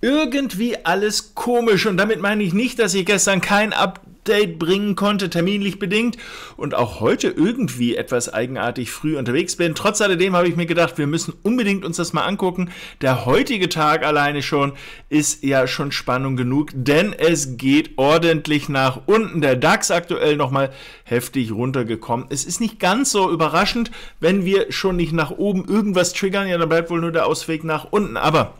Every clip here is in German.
irgendwie alles komisch. Und damit meine ich nicht, dass ich gestern kein Update bringen konnte, terminlich bedingt, und auch heute irgendwie etwas eigenartig früh unterwegs bin. Trotz alledem habe ich mir gedacht, wir müssen unbedingt uns das mal angucken. Der heutige Tag alleine schon ist ja schon Spannung genug, denn es geht ordentlich nach unten. Der DAX aktuell nochmal heftig runtergekommen. Es ist nicht ganz so überraschend, wenn wir schon nicht nach oben irgendwas triggern, ja, dann bleibt wohl nur der Ausweg nach unten. Aber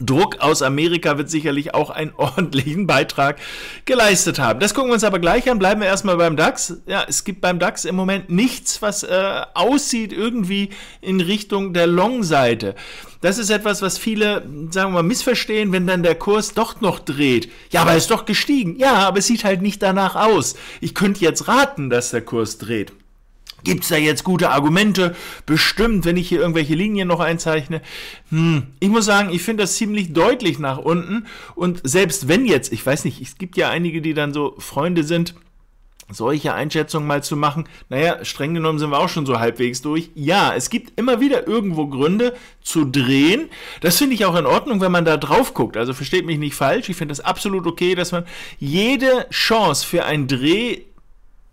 Druck aus Amerika wird sicherlich auch einen ordentlichen Beitrag geleistet haben. Das gucken wir uns aber gleich an. Bleiben wir erstmal beim DAX. Ja, es gibt beim DAX im Moment nichts, was äh, aussieht irgendwie in Richtung der Long-Seite. Das ist etwas, was viele, sagen wir mal, missverstehen, wenn dann der Kurs doch noch dreht. Ja, aber er ist doch gestiegen. Ja, aber es sieht halt nicht danach aus. Ich könnte jetzt raten, dass der Kurs dreht. Gibt es da jetzt gute Argumente? Bestimmt, wenn ich hier irgendwelche Linien noch einzeichne. Hm, ich muss sagen, ich finde das ziemlich deutlich nach unten. Und selbst wenn jetzt, ich weiß nicht, es gibt ja einige, die dann so Freunde sind, solche Einschätzungen mal zu machen. Naja, streng genommen sind wir auch schon so halbwegs durch. Ja, es gibt immer wieder irgendwo Gründe zu drehen. Das finde ich auch in Ordnung, wenn man da drauf guckt. Also versteht mich nicht falsch. Ich finde es absolut okay, dass man jede Chance für einen Dreh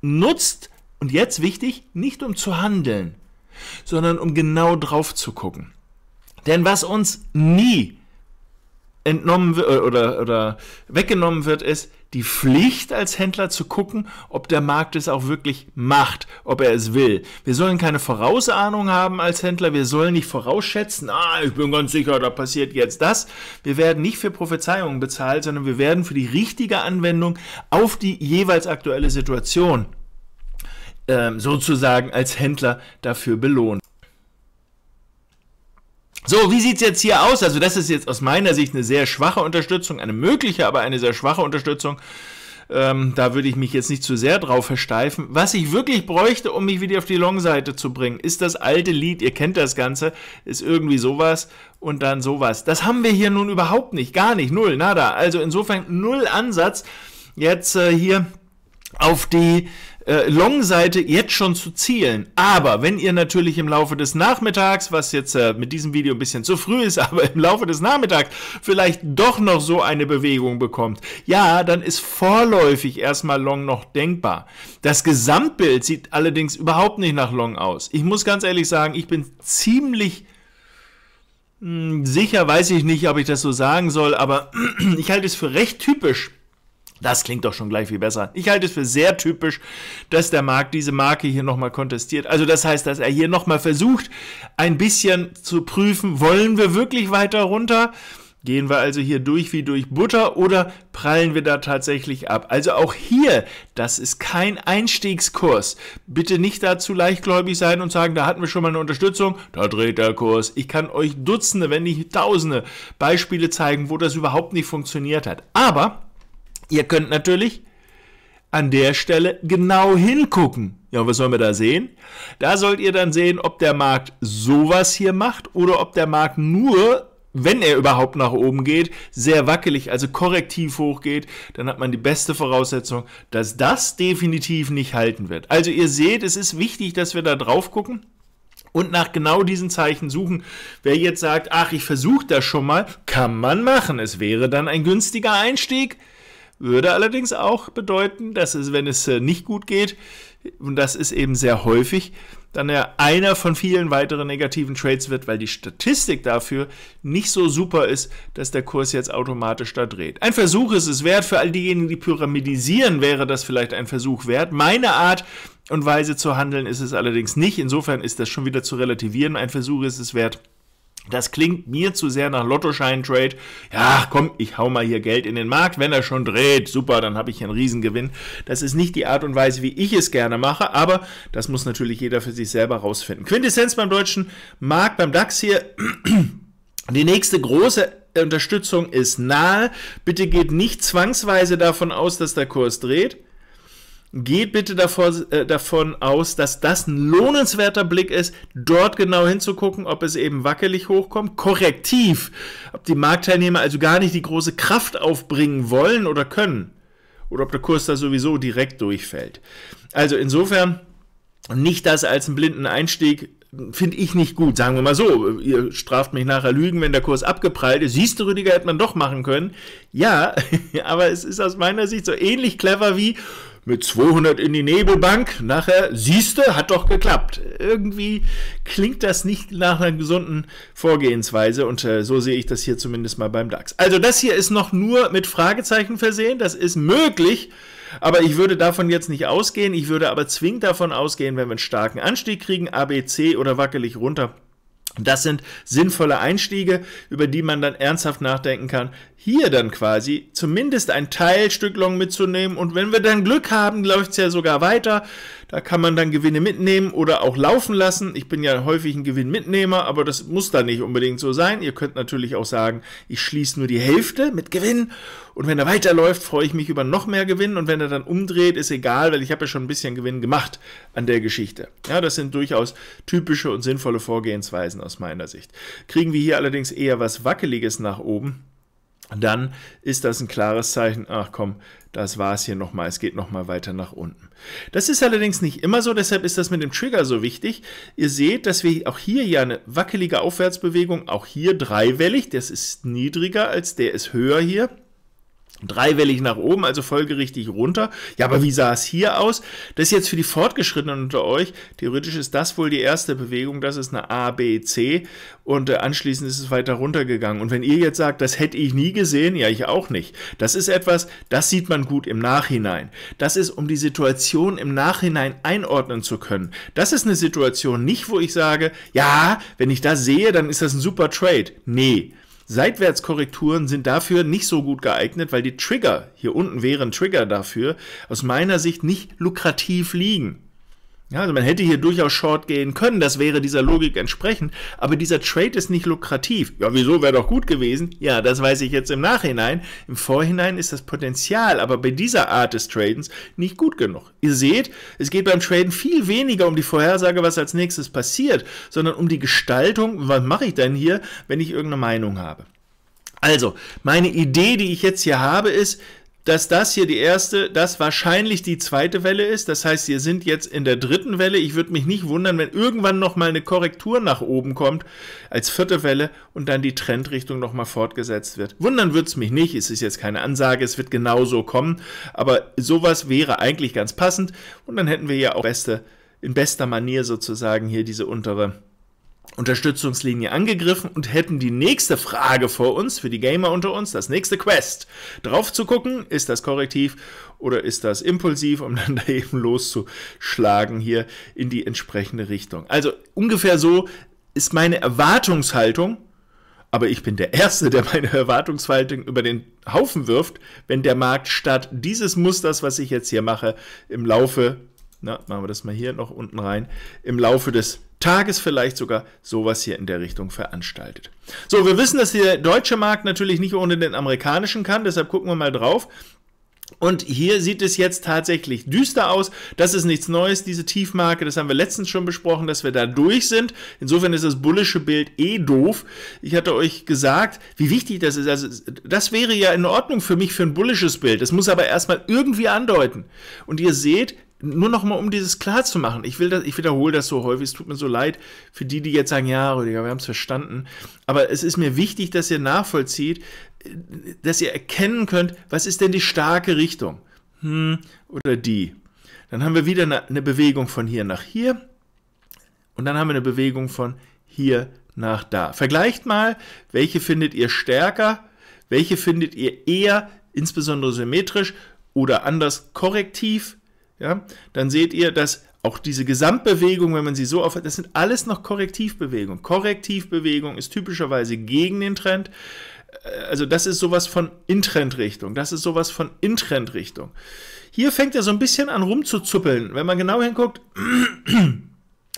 nutzt, und jetzt wichtig, nicht um zu handeln, sondern um genau drauf zu gucken. Denn was uns nie entnommen äh, oder, oder weggenommen wird, ist die Pflicht als Händler zu gucken, ob der Markt es auch wirklich macht, ob er es will. Wir sollen keine Vorausahnung haben als Händler, wir sollen nicht vorausschätzen, ah, ich bin ganz sicher, da passiert jetzt das. Wir werden nicht für Prophezeiungen bezahlt, sondern wir werden für die richtige Anwendung auf die jeweils aktuelle Situation ähm, sozusagen als Händler dafür belohnt. So, wie sieht's jetzt hier aus? Also das ist jetzt aus meiner Sicht eine sehr schwache Unterstützung, eine mögliche, aber eine sehr schwache Unterstützung. Ähm, da würde ich mich jetzt nicht zu sehr drauf versteifen. Was ich wirklich bräuchte, um mich wieder auf die Long-Seite zu bringen, ist das alte Lied, ihr kennt das Ganze, ist irgendwie sowas und dann sowas. Das haben wir hier nun überhaupt nicht, gar nicht, null, nada. Also insofern null Ansatz, jetzt äh, hier auf die äh, Long-Seite jetzt schon zu zielen. Aber wenn ihr natürlich im Laufe des Nachmittags, was jetzt äh, mit diesem Video ein bisschen zu früh ist, aber im Laufe des Nachmittags vielleicht doch noch so eine Bewegung bekommt, ja, dann ist vorläufig erstmal Long noch denkbar. Das Gesamtbild sieht allerdings überhaupt nicht nach Long aus. Ich muss ganz ehrlich sagen, ich bin ziemlich hm, sicher, weiß ich nicht, ob ich das so sagen soll, aber ich halte es für recht typisch das klingt doch schon gleich viel besser. Ich halte es für sehr typisch, dass der Markt diese Marke hier nochmal kontestiert. Also das heißt, dass er hier nochmal versucht, ein bisschen zu prüfen, wollen wir wirklich weiter runter? Gehen wir also hier durch wie durch Butter oder prallen wir da tatsächlich ab? Also auch hier, das ist kein Einstiegskurs. Bitte nicht dazu leichtgläubig sein und sagen, da hatten wir schon mal eine Unterstützung, da dreht der Kurs. Ich kann euch Dutzende, wenn nicht Tausende Beispiele zeigen, wo das überhaupt nicht funktioniert hat. Aber Ihr könnt natürlich an der Stelle genau hingucken. Ja, und was sollen wir da sehen? Da sollt ihr dann sehen, ob der Markt sowas hier macht oder ob der Markt nur, wenn er überhaupt nach oben geht, sehr wackelig, also korrektiv hochgeht. Dann hat man die beste Voraussetzung, dass das definitiv nicht halten wird. Also ihr seht, es ist wichtig, dass wir da drauf gucken. Und nach genau diesen Zeichen suchen. Wer jetzt sagt, ach, ich versuche das schon mal, kann man machen. Es wäre dann ein günstiger Einstieg. Würde allerdings auch bedeuten, dass es, wenn es äh, nicht gut geht, und das ist eben sehr häufig, dann ja einer von vielen weiteren negativen Trades wird, weil die Statistik dafür nicht so super ist, dass der Kurs jetzt automatisch da dreht. Ein Versuch ist es wert. Für all diejenigen, die pyramidisieren, wäre das vielleicht ein Versuch wert. Meine Art und Weise zu handeln ist es allerdings nicht. Insofern ist das schon wieder zu relativieren. Ein Versuch ist es wert. Das klingt mir zu sehr nach Lottoschein-Trade. Ja, komm, ich hau mal hier Geld in den Markt, wenn er schon dreht. Super, dann habe ich einen Riesengewinn. Das ist nicht die Art und Weise, wie ich es gerne mache, aber das muss natürlich jeder für sich selber rausfinden. Quintessenz beim deutschen Markt, beim DAX hier. Die nächste große Unterstützung ist nahe. Bitte geht nicht zwangsweise davon aus, dass der Kurs dreht geht bitte davor, äh, davon aus, dass das ein lohnenswerter Blick ist, dort genau hinzugucken, ob es eben wackelig hochkommt, korrektiv, ob die Marktteilnehmer also gar nicht die große Kraft aufbringen wollen oder können oder ob der Kurs da sowieso direkt durchfällt. Also insofern nicht das als einen blinden Einstieg finde ich nicht gut. Sagen wir mal so, ihr straft mich nachher Lügen, wenn der Kurs abgeprallt ist. Siehst du, Rüdiger, hätte man doch machen können. Ja, aber es ist aus meiner Sicht so ähnlich clever wie, mit 200 in die Nebelbank, nachher siehste, hat doch geklappt. Irgendwie klingt das nicht nach einer gesunden Vorgehensweise und äh, so sehe ich das hier zumindest mal beim DAX. Also das hier ist noch nur mit Fragezeichen versehen, das ist möglich, aber ich würde davon jetzt nicht ausgehen, ich würde aber zwingend davon ausgehen, wenn wir einen starken Anstieg kriegen, ABC oder wackelig runter, das sind sinnvolle Einstiege, über die man dann ernsthaft nachdenken kann. Hier dann quasi zumindest ein Teilstück Long mitzunehmen und wenn wir dann Glück haben, läuft es ja sogar weiter. Da kann man dann Gewinne mitnehmen oder auch laufen lassen. Ich bin ja häufig ein Gewinnmitnehmer, aber das muss da nicht unbedingt so sein. Ihr könnt natürlich auch sagen, ich schließe nur die Hälfte mit Gewinn und wenn er weiterläuft, freue ich mich über noch mehr Gewinn und wenn er dann umdreht, ist egal, weil ich habe ja schon ein bisschen Gewinn gemacht an der Geschichte. Ja, das sind durchaus typische und sinnvolle Vorgehensweisen aus meiner Sicht. Kriegen wir hier allerdings eher was Wackeliges nach oben, dann ist das ein klares Zeichen, ach komm, das war es hier nochmal, es geht nochmal weiter nach unten. Das ist allerdings nicht immer so, deshalb ist das mit dem Trigger so wichtig. Ihr seht, dass wir auch hier ja eine wackelige Aufwärtsbewegung, auch hier dreiwellig, das ist niedriger als der ist höher hier. Dreiwellig nach oben, also folgerichtig runter. Ja, aber wie sah es hier aus? Das ist jetzt für die Fortgeschrittenen unter euch. Theoretisch ist das wohl die erste Bewegung. Das ist eine A, B, C. Und äh, anschließend ist es weiter runtergegangen. Und wenn ihr jetzt sagt, das hätte ich nie gesehen, ja, ich auch nicht. Das ist etwas, das sieht man gut im Nachhinein. Das ist, um die Situation im Nachhinein einordnen zu können. Das ist eine Situation nicht, wo ich sage, ja, wenn ich das sehe, dann ist das ein super Trade. Nee. Seitwärtskorrekturen sind dafür nicht so gut geeignet, weil die Trigger, hier unten wären Trigger dafür, aus meiner Sicht nicht lukrativ liegen. Ja, also man hätte hier durchaus short gehen können, das wäre dieser Logik entsprechend, aber dieser Trade ist nicht lukrativ. Ja, wieso wäre doch gut gewesen? Ja, das weiß ich jetzt im Nachhinein. Im Vorhinein ist das Potenzial aber bei dieser Art des Tradens nicht gut genug. Ihr seht, es geht beim Traden viel weniger um die Vorhersage, was als nächstes passiert, sondern um die Gestaltung, was mache ich denn hier, wenn ich irgendeine Meinung habe. Also, meine Idee, die ich jetzt hier habe, ist, dass das hier die erste, das wahrscheinlich die zweite Welle ist. Das heißt, wir sind jetzt in der dritten Welle. Ich würde mich nicht wundern, wenn irgendwann nochmal eine Korrektur nach oben kommt als vierte Welle und dann die Trendrichtung nochmal fortgesetzt wird. Wundern würde es mich nicht. Es ist jetzt keine Ansage, es wird genau so kommen. Aber sowas wäre eigentlich ganz passend. Und dann hätten wir ja auch beste, in bester Manier sozusagen hier diese untere Unterstützungslinie angegriffen und hätten die nächste Frage vor uns, für die Gamer unter uns, das nächste Quest. Drauf zu gucken, ist das korrektiv oder ist das impulsiv, um dann da eben loszuschlagen hier in die entsprechende Richtung. Also ungefähr so ist meine Erwartungshaltung, aber ich bin der Erste, der meine Erwartungshaltung über den Haufen wirft, wenn der Markt statt dieses Musters, was ich jetzt hier mache, im Laufe, na, machen wir das mal hier noch unten rein, im Laufe des Tages vielleicht sogar sowas hier in der Richtung veranstaltet. So, wir wissen, dass der deutsche Markt natürlich nicht ohne den amerikanischen kann, deshalb gucken wir mal drauf. Und hier sieht es jetzt tatsächlich düster aus. Das ist nichts Neues, diese Tiefmarke. Das haben wir letztens schon besprochen, dass wir da durch sind. Insofern ist das bullische Bild eh doof. Ich hatte euch gesagt, wie wichtig das ist. Also, das wäre ja in Ordnung für mich für ein bullisches Bild. Das muss aber erstmal irgendwie andeuten. Und ihr seht, nur noch mal, um dieses klar zu machen. Ich will das, ich wiederhole das so häufig. Es tut mir so leid für die, die jetzt sagen, ja, Rüdiger, wir haben es verstanden. Aber es ist mir wichtig, dass ihr nachvollzieht, dass ihr erkennen könnt, was ist denn die starke Richtung? Hm, oder die. Dann haben wir wieder eine, eine Bewegung von hier nach hier. Und dann haben wir eine Bewegung von hier nach da. Vergleicht mal, welche findet ihr stärker, welche findet ihr eher, insbesondere symmetrisch oder anders korrektiv ja, dann seht ihr, dass auch diese Gesamtbewegung, wenn man sie so aufhört, das sind alles noch Korrektivbewegungen. Korrektivbewegung ist typischerweise gegen den Trend. Äh, also das ist sowas von Intrendrichtung. Das ist sowas von Intrendrichtung. Hier fängt er so ein bisschen an rumzuzuppeln. Wenn man genau hinguckt,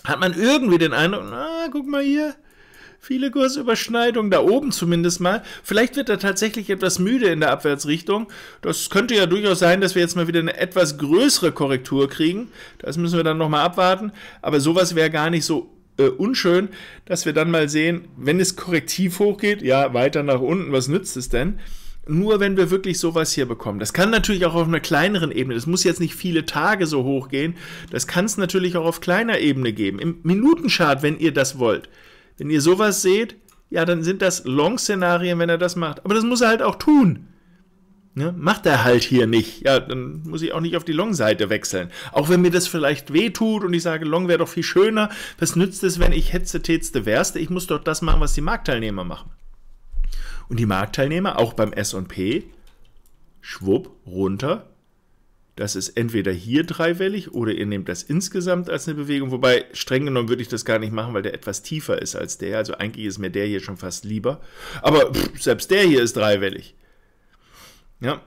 hat man irgendwie den Eindruck, na, guck mal hier, viele Kursüberschneidungen, da oben zumindest mal. Vielleicht wird er tatsächlich etwas müde in der Abwärtsrichtung. Das könnte ja durchaus sein, dass wir jetzt mal wieder eine etwas größere Korrektur kriegen. Das müssen wir dann nochmal abwarten. Aber sowas wäre gar nicht so äh, unschön, dass wir dann mal sehen, wenn es korrektiv hochgeht, ja, weiter nach unten, was nützt es denn? nur wenn wir wirklich sowas hier bekommen. Das kann natürlich auch auf einer kleineren Ebene, das muss jetzt nicht viele Tage so hoch gehen, das kann es natürlich auch auf kleiner Ebene geben. Im Minutenchart, wenn ihr das wollt, wenn ihr sowas seht, ja, dann sind das Long-Szenarien, wenn er das macht. Aber das muss er halt auch tun. Ne? Macht er halt hier nicht. Ja, dann muss ich auch nicht auf die Long-Seite wechseln. Auch wenn mir das vielleicht wehtut und ich sage, Long wäre doch viel schöner. Was nützt es, wenn ich hetze, tätste, wärste? Ich muss doch das machen, was die Marktteilnehmer machen. Und die Marktteilnehmer, auch beim S&P, schwupp, runter, das ist entweder hier dreiwellig oder ihr nehmt das insgesamt als eine Bewegung. Wobei, streng genommen würde ich das gar nicht machen, weil der etwas tiefer ist als der. Also eigentlich ist mir der hier schon fast lieber. Aber pff, selbst der hier ist dreiwellig. Ja,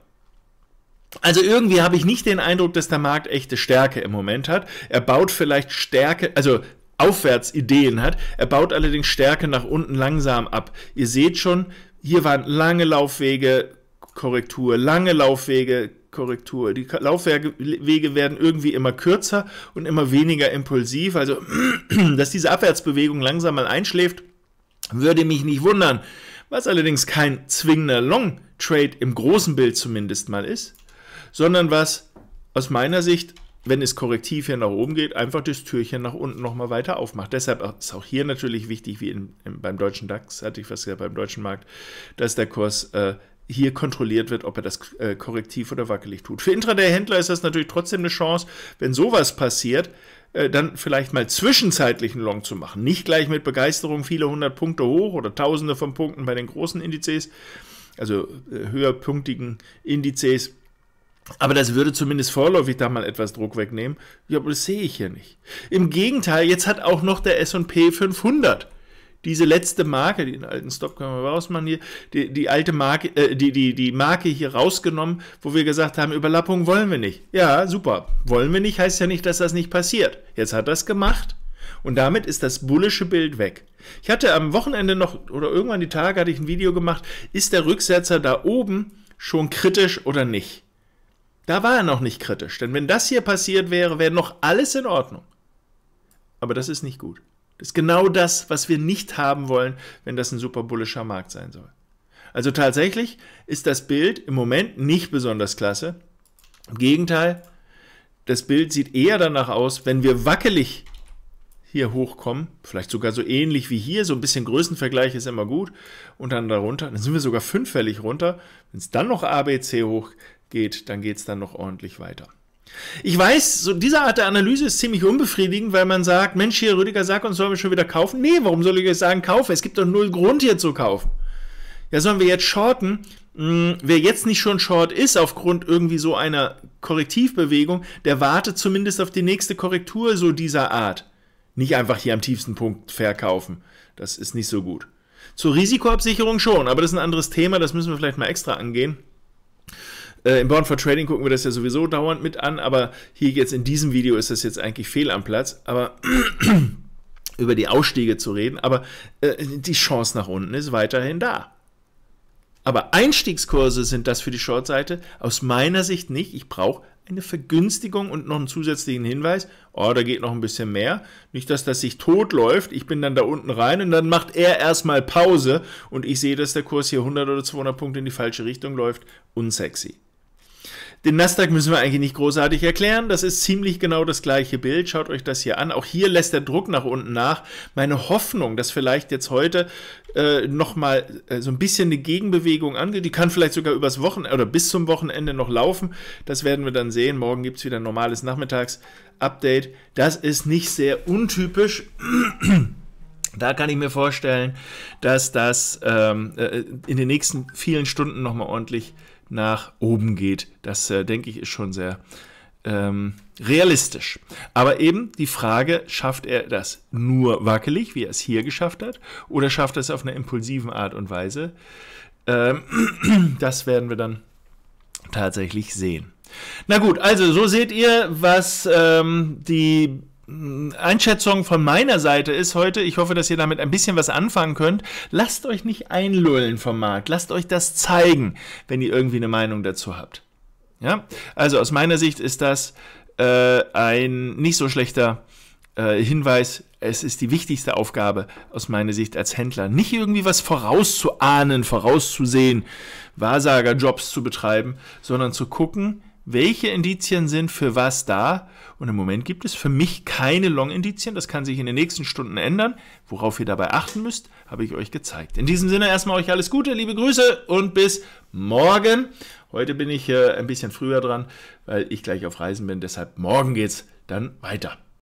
also irgendwie habe ich nicht den Eindruck, dass der Markt echte Stärke im Moment hat. Er baut vielleicht Stärke, also aufwärts Ideen hat. Er baut allerdings Stärke nach unten langsam ab. Ihr seht schon, hier waren lange Laufwege, Korrektur, lange Laufwege, Korrektur. Die Laufwege werden irgendwie immer kürzer und immer weniger impulsiv. Also, dass diese Abwärtsbewegung langsam mal einschläft, würde mich nicht wundern. Was allerdings kein zwingender Long Trade im großen Bild zumindest mal ist, sondern was aus meiner Sicht wenn es korrektiv hier nach oben geht, einfach das Türchen nach unten nochmal weiter aufmacht. Deshalb ist auch hier natürlich wichtig, wie in, in, beim deutschen DAX, hatte ich was gesagt, beim deutschen Markt, dass der Kurs äh, hier kontrolliert wird, ob er das äh, korrektiv oder wackelig tut. Für Intraday-Händler ist das natürlich trotzdem eine Chance, wenn sowas passiert, äh, dann vielleicht mal zwischenzeitlich einen Long zu machen. Nicht gleich mit Begeisterung viele hundert Punkte hoch oder tausende von Punkten bei den großen Indizes, also äh, höherpunktigen Indizes. Aber das würde zumindest vorläufig da mal etwas Druck wegnehmen. Ja, aber das sehe ich hier nicht. Im Gegenteil, jetzt hat auch noch der S&P 500 diese letzte Marke, den alten Stop können wir rausmachen hier, die, die alte Marke, äh, die, die, die Marke hier rausgenommen, wo wir gesagt haben, Überlappung wollen wir nicht. Ja, super. Wollen wir nicht, heißt ja nicht, dass das nicht passiert. Jetzt hat das gemacht. Und damit ist das bullische Bild weg. Ich hatte am Wochenende noch, oder irgendwann die Tage hatte ich ein Video gemacht, ist der Rücksetzer da oben schon kritisch oder nicht? Da war er noch nicht kritisch, denn wenn das hier passiert wäre, wäre noch alles in Ordnung. Aber das ist nicht gut. Das ist genau das, was wir nicht haben wollen, wenn das ein super bullischer Markt sein soll. Also tatsächlich ist das Bild im Moment nicht besonders klasse. Im Gegenteil, das Bild sieht eher danach aus, wenn wir wackelig hier hochkommen, vielleicht sogar so ähnlich wie hier, so ein bisschen Größenvergleich ist immer gut, und dann darunter, dann sind wir sogar fünffällig runter. Wenn es dann noch ABC hochgeht, dann geht es dann noch ordentlich weiter. Ich weiß, so diese Art der Analyse ist ziemlich unbefriedigend, weil man sagt, Mensch, hier Rüdiger sagt uns, sollen wir schon wieder kaufen? Nee, warum soll ich euch sagen, kaufe? Es gibt doch null Grund hier zu kaufen. Ja, sollen wir jetzt shorten? Hm, wer jetzt nicht schon short ist aufgrund irgendwie so einer Korrektivbewegung, der wartet zumindest auf die nächste Korrektur so dieser Art. Nicht einfach hier am tiefsten Punkt verkaufen. Das ist nicht so gut. Zur Risikoabsicherung schon, aber das ist ein anderes Thema, das müssen wir vielleicht mal extra angehen. Äh, Im Born for Trading gucken wir das ja sowieso dauernd mit an, aber hier jetzt in diesem Video ist das jetzt eigentlich fehl am Platz. Aber über die Ausstiege zu reden, aber äh, die Chance nach unten ist weiterhin da. Aber Einstiegskurse sind das für die Shortseite aus meiner Sicht nicht. Ich brauche eine Vergünstigung und noch einen zusätzlichen Hinweis. Oh, da geht noch ein bisschen mehr. Nicht, dass das sich tot läuft. Ich bin dann da unten rein und dann macht er erstmal Pause und ich sehe, dass der Kurs hier 100 oder 200 Punkte in die falsche Richtung läuft. Unsexy. Den Nasdaq müssen wir eigentlich nicht großartig erklären. Das ist ziemlich genau das gleiche Bild. Schaut euch das hier an. Auch hier lässt der Druck nach unten nach. Meine Hoffnung, dass vielleicht jetzt heute äh, nochmal äh, so ein bisschen eine Gegenbewegung angeht, die kann vielleicht sogar übers Wochenende oder bis zum Wochenende noch laufen. Das werden wir dann sehen. Morgen gibt es wieder ein normales Nachmittags-Update. Das ist nicht sehr untypisch. Da kann ich mir vorstellen, dass das ähm, äh, in den nächsten vielen Stunden nochmal ordentlich nach oben geht. Das, äh, denke ich, ist schon sehr ähm, realistisch. Aber eben die Frage, schafft er das nur wackelig, wie er es hier geschafft hat, oder schafft er es auf einer impulsiven Art und Weise? Ähm, das werden wir dann tatsächlich sehen. Na gut, also so seht ihr, was ähm, die Einschätzung von meiner Seite ist heute, ich hoffe, dass ihr damit ein bisschen was anfangen könnt, lasst euch nicht einlullen vom Markt, lasst euch das zeigen, wenn ihr irgendwie eine Meinung dazu habt. Ja? Also aus meiner Sicht ist das äh, ein nicht so schlechter äh, Hinweis, es ist die wichtigste Aufgabe aus meiner Sicht als Händler, nicht irgendwie was vorauszuahnen, vorauszusehen, Wahrsagerjobs zu betreiben, sondern zu gucken, welche Indizien sind für was da. Und im Moment gibt es für mich keine Long-Indizien. Das kann sich in den nächsten Stunden ändern. Worauf ihr dabei achten müsst, habe ich euch gezeigt. In diesem Sinne erstmal euch alles Gute, liebe Grüße und bis morgen. Heute bin ich äh, ein bisschen früher dran, weil ich gleich auf Reisen bin. Deshalb morgen geht es dann weiter.